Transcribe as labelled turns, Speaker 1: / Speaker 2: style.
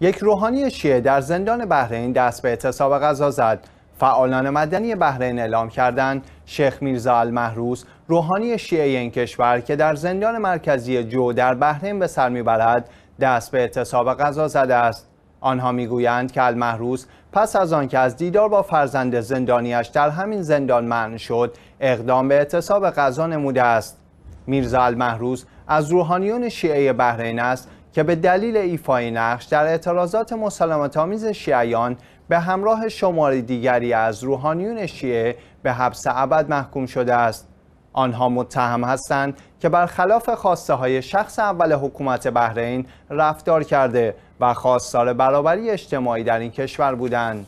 Speaker 1: یک روحانی شیعه در زندان بحرین دست به اعتصاب غذا زد فعالان مدنی بحرین اعلام کردند شیخ میرزا المحروس روحانی شیعه این کشور که در زندان مرکزی جو در بحرین به سر میبرد دست به اعتصاب غذا زده است آنها میگویند که المحروس پس از آنکه از دیدار با فرزند زندانیش در همین زندان منع شد اقدام به اعتصاب غذا نموده است میرزا المحروس از روحانیون شیعه بحرین است که به دلیل ایفای نقش در اعتراضات مسالمت آمیز شیعیان به همراه شماری دیگری از روحانیون شیعه به حبس ابد محکوم شده است. آنها متهم هستند که برخلاف خواسته های شخص اول حکومت بحرین رفتار کرده و خواستار برابری اجتماعی در این کشور بودند.